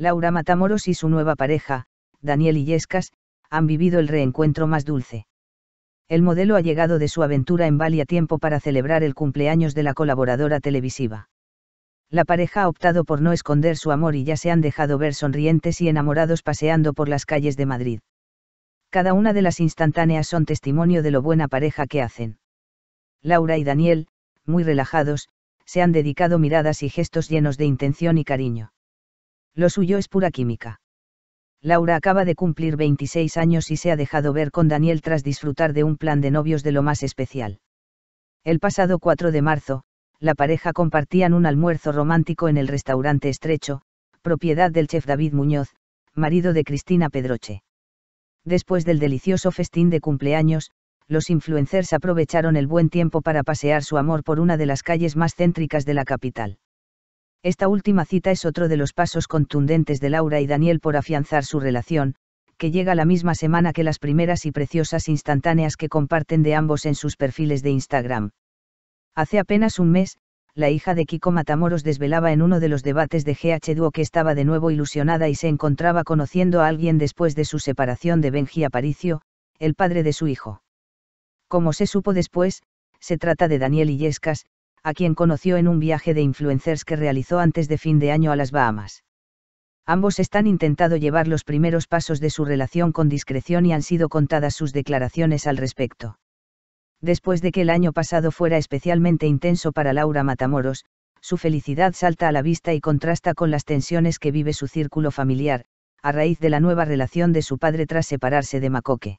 Laura Matamoros y su nueva pareja, Daniel Illescas, han vivido el reencuentro más dulce. El modelo ha llegado de su aventura en Bali a tiempo para celebrar el cumpleaños de la colaboradora televisiva. La pareja ha optado por no esconder su amor y ya se han dejado ver sonrientes y enamorados paseando por las calles de Madrid. Cada una de las instantáneas son testimonio de lo buena pareja que hacen. Laura y Daniel, muy relajados, se han dedicado miradas y gestos llenos de intención y cariño. Lo suyo es pura química. Laura acaba de cumplir 26 años y se ha dejado ver con Daniel tras disfrutar de un plan de novios de lo más especial. El pasado 4 de marzo, la pareja compartían un almuerzo romántico en el restaurante Estrecho, propiedad del chef David Muñoz, marido de Cristina Pedroche. Después del delicioso festín de cumpleaños, los influencers aprovecharon el buen tiempo para pasear su amor por una de las calles más céntricas de la capital. Esta última cita es otro de los pasos contundentes de Laura y Daniel por afianzar su relación, que llega la misma semana que las primeras y preciosas instantáneas que comparten de ambos en sus perfiles de Instagram. Hace apenas un mes, la hija de Kiko Matamoros desvelaba en uno de los debates de GH Duo que estaba de nuevo ilusionada y se encontraba conociendo a alguien después de su separación de Benji Aparicio, el padre de su hijo. Como se supo después, se trata de Daniel Illescas, a quien conoció en un viaje de influencers que realizó antes de fin de año a las Bahamas. Ambos están intentado llevar los primeros pasos de su relación con discreción y han sido contadas sus declaraciones al respecto. Después de que el año pasado fuera especialmente intenso para Laura Matamoros, su felicidad salta a la vista y contrasta con las tensiones que vive su círculo familiar, a raíz de la nueva relación de su padre tras separarse de Macoque.